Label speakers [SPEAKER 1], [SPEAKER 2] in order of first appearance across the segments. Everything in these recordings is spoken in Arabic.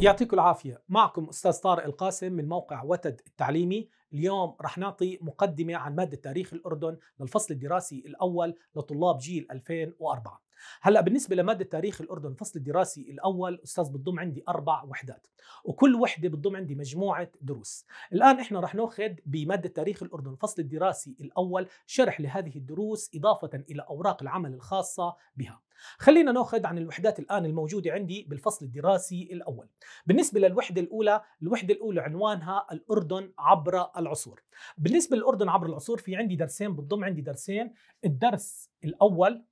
[SPEAKER 1] يعطيكم العافية معكم أستاذ طارق القاسم من موقع وتد التعليمي اليوم رح نعطي مقدمة عن مادة تاريخ الأردن للفصل الدراسي الأول لطلاب جيل 2004 هلا بالنسبه لماده تاريخ الاردن الفصل الدراسي الاول استاذ بتضم عندي اربع وحدات وكل وحده بتضم عندي مجموعه دروس الان احنا رح ناخذ بماده تاريخ الاردن الفصل الدراسي الاول شرح لهذه الدروس اضافه الى اوراق العمل الخاصه بها خلينا ناخذ عن الوحدات الان الموجوده عندي بالفصل الدراسي الاول بالنسبه للوحده الاولى الوحده الاولى عنوانها الاردن عبر العصور بالنسبه للاردن عبر العصور في عندي درسين بتضم عندي درسين الدرس الاول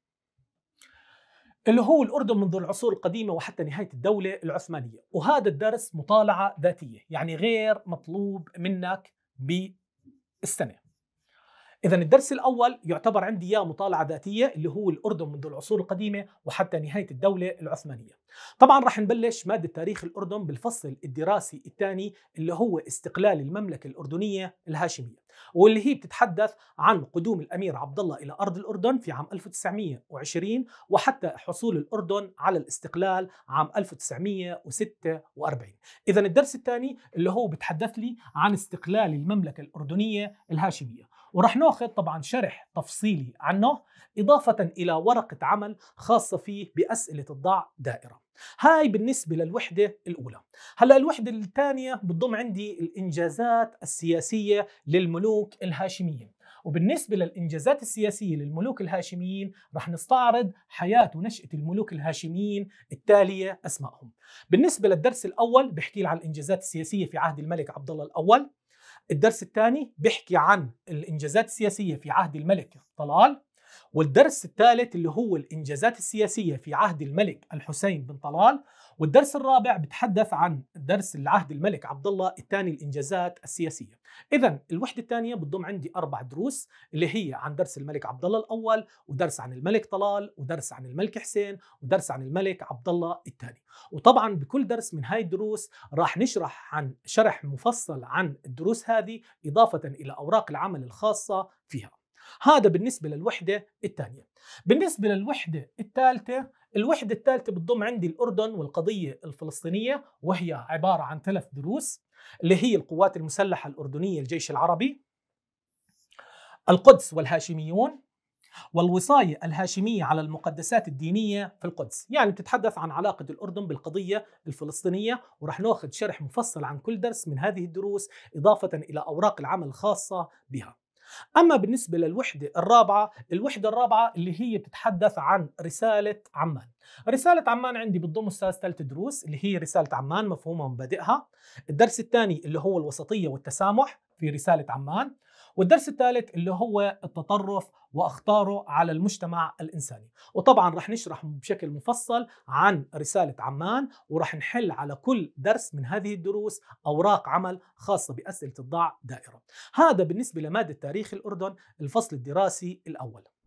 [SPEAKER 1] اللي هو الأردن منذ العصور القديمة وحتى نهاية الدولة العثمانية وهذا الدرس مطالعة ذاتية يعني غير مطلوب منك بالسنة إذا الدرس الأول يعتبر عندي إياه مطالعة ذاتية اللي هو الأردن منذ العصور القديمة وحتى نهاية الدولة العثمانية. طبعا راح نبلش مادة تاريخ الأردن بالفصل الدراسي الثاني اللي هو استقلال المملكة الأردنية الهاشمية واللي هي بتتحدث عن قدوم الأمير عبد الله إلى أرض الأردن في عام 1920 وحتى حصول الأردن على الاستقلال عام 1946. إذا الدرس الثاني اللي هو بتحدث لي عن استقلال المملكة الأردنية الهاشمية ورح ناخذ طبعا شرح تفصيلي عنه إضافة إلى ورقة عمل خاصة فيه بأسئلة الضع دائرة هاي بالنسبة للوحدة الأولى هلا الوحدة الثانية بتضم عندي الإنجازات السياسية للملوك الهاشميين وبالنسبة للإنجازات السياسية للملوك الهاشميين رح نستعرض حياة ونشأة الملوك الهاشميين التالية أسمائهم بالنسبة للدرس الأول بحكي عن الإنجازات السياسية في عهد الملك عبد الله الأول الدرس الثاني بيحكي عن الانجازات السياسيه في عهد الملك طلال والدرس الثالث اللي هو الإنجازات السياسية في عهد الملك الحسين بن طلال والدرس الرابع بتحدث عن درس العهد الملك عبد الله الثاني الإنجازات السياسية إذا الوحدة الثانية بتضم عندي أربع دروس اللي هي عن درس الملك عبد الله الأول ودرس عن الملك طلال ودرس عن الملك حسين ودرس عن الملك عبد الله الثاني وطبعا بكل درس من هاي الدروس راح نشرح عن شرح مفصل عن الدروس هذه إضافة إلى أوراق العمل الخاصة فيها هذا بالنسبة للوحدة الثانية بالنسبة للوحدة الثالثة الوحدة الثالثة بتضم عندي الأردن والقضية الفلسطينية وهي عبارة عن ثلاث دروس اللي هي القوات المسلحة الأردنية الجيش العربي القدس والهاشميون والوصاية الهاشمية على المقدسات الدينية في القدس يعني بتتحدث عن علاقة الأردن بالقضية الفلسطينية ورح ناخذ شرح مفصل عن كل درس من هذه الدروس إضافة إلى أوراق العمل الخاصة بها أما بالنسبة للوحدة الرابعة الوحدة الرابعة اللي هي بتتحدث عن رسالة عمان رسالة عمان عندي بتضم أستاذ ثالث دروس اللي هي رسالة عمان مفهومها ومبادئها الدرس الثاني اللي هو الوسطية والتسامح في رسالة عمان والدرس الثالث اللي هو التطرف واخطاره على المجتمع الانساني وطبعا رح نشرح بشكل مفصل عن رساله عمان ورح نحل على كل درس من هذه الدروس اوراق عمل خاصه باسئله الضع دائره هذا بالنسبه لماده تاريخ الاردن الفصل الدراسي الاول